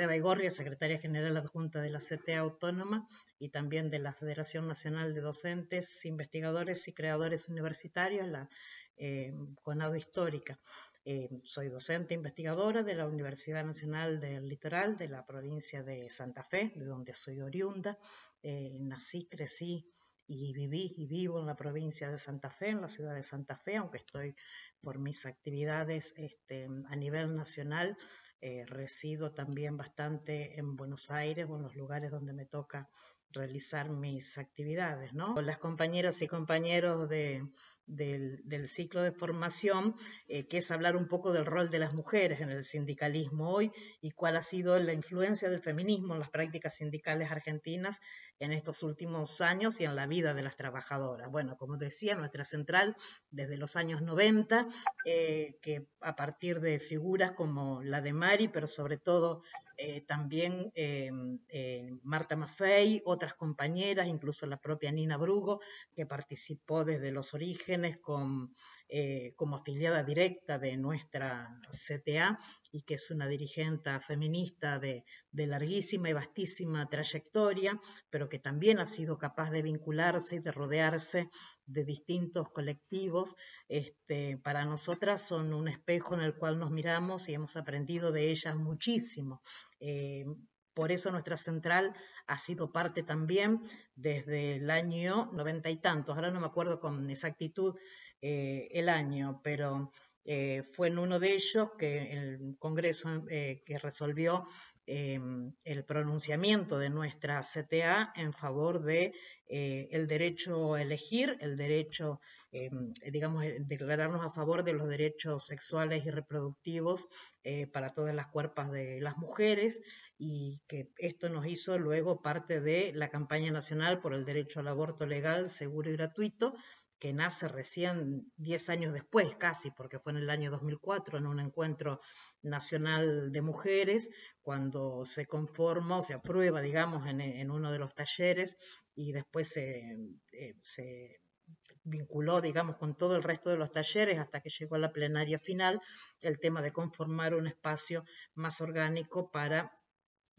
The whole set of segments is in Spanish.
de Baigorria, secretaria general adjunta de la CTA Autónoma y también de la Federación Nacional de Docentes, Investigadores y Creadores Universitarios, la eh, CONADO Histórica. Eh, soy docente investigadora de la Universidad Nacional del Litoral de la provincia de Santa Fe, de donde soy oriunda. Eh, nací, crecí y viví y vivo en la provincia de Santa Fe, en la ciudad de Santa Fe, aunque estoy por mis actividades este, a nivel nacional eh, resido también bastante en Buenos Aires o en los lugares donde me toca realizar mis actividades, ¿no? Las compañeras y compañeros de, del, ciclo de formación, eh, que es hablar un poco del rol de las mujeres en el sindicalismo hoy y cuál ha sido la influencia del feminismo en las prácticas sindicales argentinas en estos últimos años y en la vida de las trabajadoras. Bueno, como decía, nuestra central desde los años 90, eh, que a partir de figuras como la de Mari, pero sobre todo eh, también em, eh, Marta Maffei, otras compañeras, incluso la propia Nina Brugo, que participó desde los orígenes eh, como afiliada directa de nuestra CTA y que es una dirigente feminista de, de larguísima y vastísima trayectoria, pero que también ha sido capaz de vincularse y de rodearse de distintos colectivos, este, para nosotras son un espejo en el cual nos miramos y hemos aprendido de ellas muchísimo. Eh, por eso nuestra central ha sido parte también desde el año noventa y tantos, ahora no me acuerdo con exactitud eh, el año, pero eh, fue en uno de ellos que el Congreso eh, que resolvió em, el pronunciamiento de nuestra CTA en favor de eh, el derecho a elegir, el derecho, em, digamos, declararnos a favor de los derechos sexuales y reproductivos para todas las cuerpas de las mujeres y que esto nos hizo luego parte de la campaña nacional por el derecho al aborto legal, seguro y gratuito que nace recién 10 años después, casi, porque fue en el año 2004, en un encuentro nacional de mujeres, cuando se conforma se aprueba, digamos, en, uno de los talleres y después se, eh, se vinculó, digamos, con todo el resto de los talleres hasta que llegó a la plenaria final, el tema de conformar un espacio más orgánico para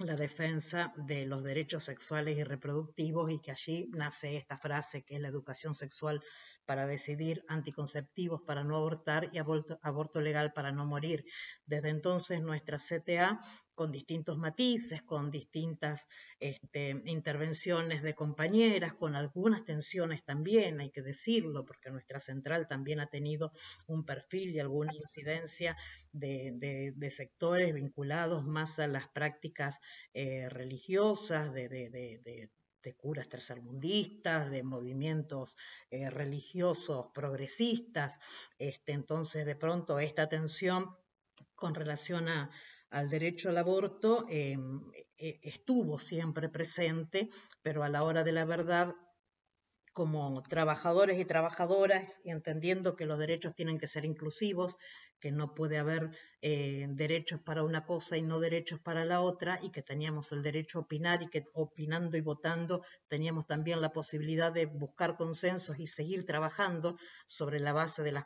la defensa de los derechos sexuales y reproductivos y que allí nace esta frase que es la educación sexual para decidir, anticonceptivos para no abortar y aborto, legal para no morir. Desde entonces nuestra CTA con distintos matices, con distintas este, intervenciones de compañeras, con algunas tensiones también, hay que decirlo, porque nuestra central también ha tenido un perfil y alguna incidencia de, sectores vinculados más a las prácticas eh, religiosas, de, curas tercermundistas, de movimientos eh, religiosos progresistas. Este, entonces, de pronto, esta tensión con relación a, al derecho al aborto em, e, e, estuvo siempre presente, pero a la hora de la verdad como trabajadores y trabajadoras, y entendiendo que los derechos tienen que ser inclusivos, que no puede haber eh, derechos para una cosa y no derechos para la otra, y que teníamos el derecho a opinar y que opinando y votando teníamos también la posibilidad de buscar consensos y seguir trabajando sobre la base de, las,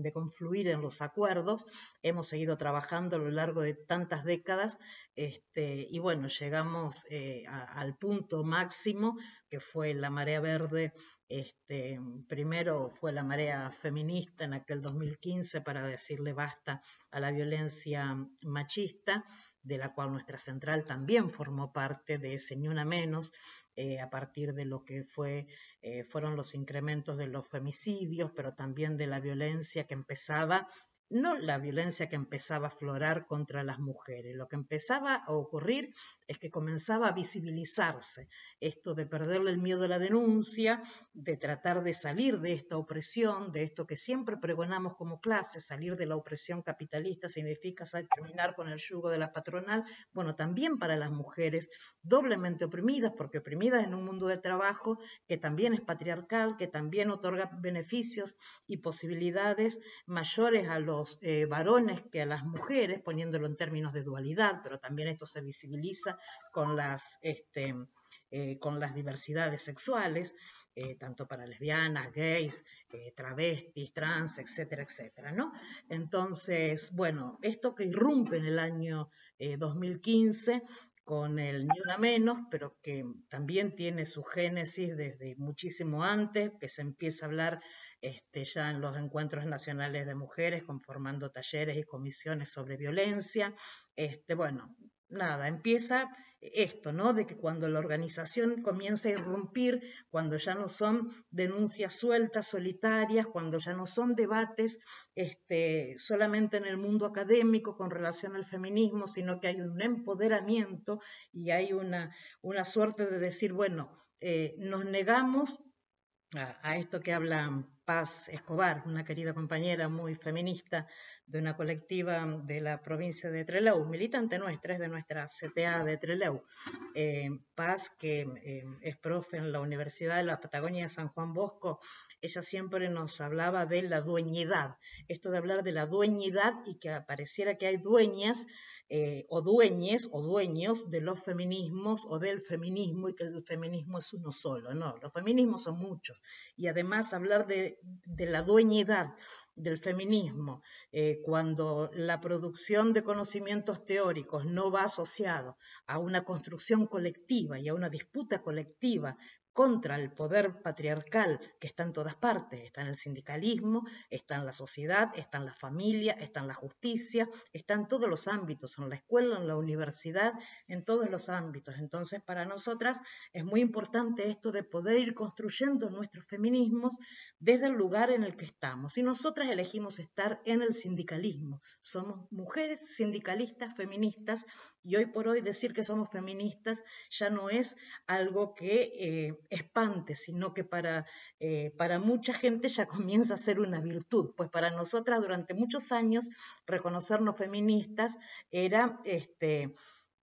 de confluir en los acuerdos. Hemos seguido trabajando a lo largo de tantas décadas este, y bueno, llegamos eh, al punto máximo que fue la marea verde, este, primero fue la marea feminista en aquel 2015 para decirle basta a la violencia machista, de la cual nuestra central también formó parte de ese ni una menos, eh, a partir de lo que fue, eh, fueron los incrementos de los femicidios, pero también de la violencia que empezaba no la violencia que empezaba a aflorar contra las mujeres. Lo que empezaba a ocurrir es que comenzaba a visibilizarse esto de perderle el miedo a la denuncia, de tratar de salir de esta opresión, de esto que siempre pregonamos como clase, salir de la opresión capitalista significa terminar con el yugo de la patronal. Bueno, también para las mujeres doblemente oprimidas, porque oprimidas en un mundo de trabajo que también es patriarcal, que también otorga beneficios y posibilidades mayores a los eh, varones que a las mujeres, poniéndolo en términos de dualidad, pero también esto se visibiliza con las, este, eh, con las diversidades sexuales, eh, tanto para lesbianas, gays, travestis, trans, etcétera, etcétera, ¿no? Entonces, bueno, esto que irrumpe en el año 2015 con el Ni Una Menos, pero que también tiene su génesis desde muchísimo antes, que se empieza a hablar este, ya en los encuentros nacionales de mujeres, conformando talleres y comisiones sobre violencia. Este, bueno, nada, empieza esto, ¿no? De que cuando la organización comienza a irrumpir, cuando ya no son denuncias sueltas, solitarias, cuando ya no son debates este, solamente en el mundo académico con relación al feminismo, sino que hay un empoderamiento y hay una, una suerte de decir, bueno, eh, nos negamos a, esto que habla Paz Escobar, una querida compañera muy feminista de una colectiva de la provincia de Trelew, militante nuestra, es de nuestra CTA de Trelew. Eh, Paz, que eh, es profe en la Universidad de la Patagonia de San Juan Bosco, ella siempre nos hablaba de la dueñidad, esto de hablar de la dueñidad y que apareciera que hay dueñas eh, o dueñes o dueños de los feminismos o del feminismo y que el feminismo es uno solo. No, los feminismos son muchos. Y además hablar de, de la dueñidad del feminismo, eh, cuando la producción de conocimientos teóricos no va asociado a una construcción colectiva y a una disputa colectiva contra el poder patriarcal que está en todas partes, está en el sindicalismo, está en la sociedad, está en la familia, está en la justicia, está en todos los ámbitos, en la escuela, en la universidad, en todos los ámbitos. Entonces, para nosotras es muy importante esto de poder ir construyendo nuestros feminismos desde el lugar en el que estamos. Y nosotras elegimos estar en el sindicalismo. Somos mujeres sindicalistas, feministas, y hoy por hoy decir que somos feministas ya no es algo que eh, espante, sino que para, eh, para mucha gente ya comienza a ser una virtud. Pues para nosotras durante muchos años reconocernos feministas era... Este,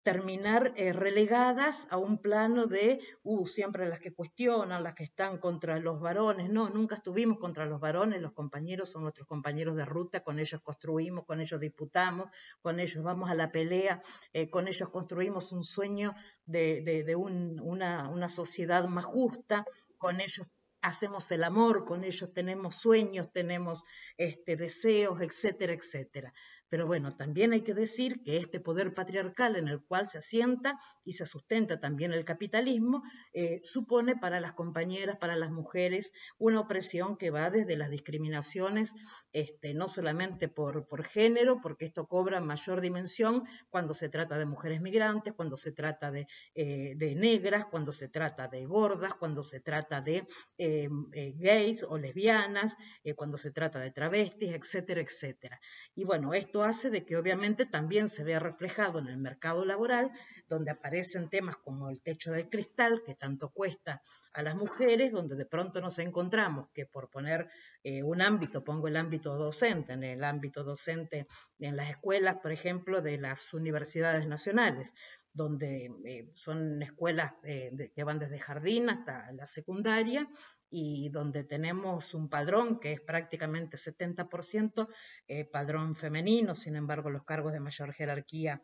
terminar eh, relegadas a un plano de, uh, siempre las que cuestionan, las que están contra los varones. No, nunca estuvimos contra los varones, los compañeros son nuestros compañeros de ruta, con ellos construimos, con ellos disputamos, con ellos vamos a la pelea, eh, con ellos construimos un sueño de, una, sociedad más justa, con ellos hacemos el amor, con ellos tenemos sueños, tenemos este, deseos, etcétera, etcétera. Pero bueno, también hay que decir que este poder patriarcal en el cual se asienta y se sustenta también el capitalismo eh, supone para las compañeras, para las mujeres, una opresión que va desde las discriminaciones, este, no solamente por, por género, porque esto cobra mayor dimensión cuando se trata de mujeres migrantes, cuando se trata de, eh, negras, cuando se trata de gordas, cuando se trata de em, eh, gays o lesbianas, cuando se trata de travestis, etcétera, etcétera. Y bueno, esto hace de que obviamente también se vea reflejado en el mercado laboral, donde aparecen temas como el techo de cristal, que tanto cuesta a las mujeres, donde de pronto nos encontramos que por poner eh, un ámbito, pongo el ámbito docente, en el ámbito docente en las escuelas, por ejemplo, de las universidades nacionales, donde eh, son escuelas eh, que van desde jardín hasta la secundaria y donde tenemos un padrón que es prácticamente 70% eh, padrón femenino, sin embargo los cargos de mayor jerarquía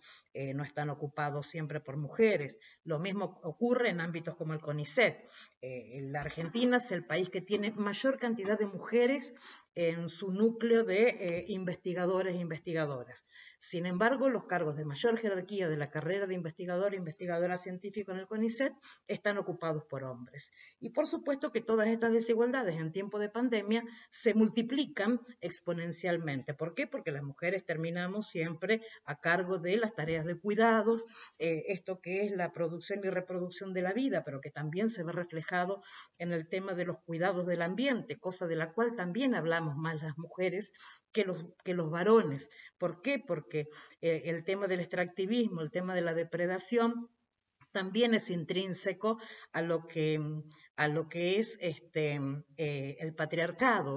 no están ocupados siempre por mujeres. Lo mismo ocurre en ámbitos como el CONICET. la Argentina es el país que tiene mayor cantidad de mujeres en su núcleo de investigadores e investigadoras. Sin embargo, los cargos de mayor jerarquía de la carrera de investigador e investigadora científica en el CONICET están ocupados por hombres. Y por supuesto que todas estas desigualdades en tiempo de pandemia se multiplican exponencialmente. ¿Por qué? Porque las mujeres terminamos siempre a cargo de las tareas de cuidados, eh, esto que es la producción y reproducción de la vida, pero que también se ve reflejado en el tema de los cuidados del ambiente, cosa de la cual también hablamos más las mujeres que los, que los varones. ¿Por qué? Porque eh, el tema del extractivismo, el tema de la depredación, también es intrínseco a lo que, a lo que es este, eh, el patriarcado.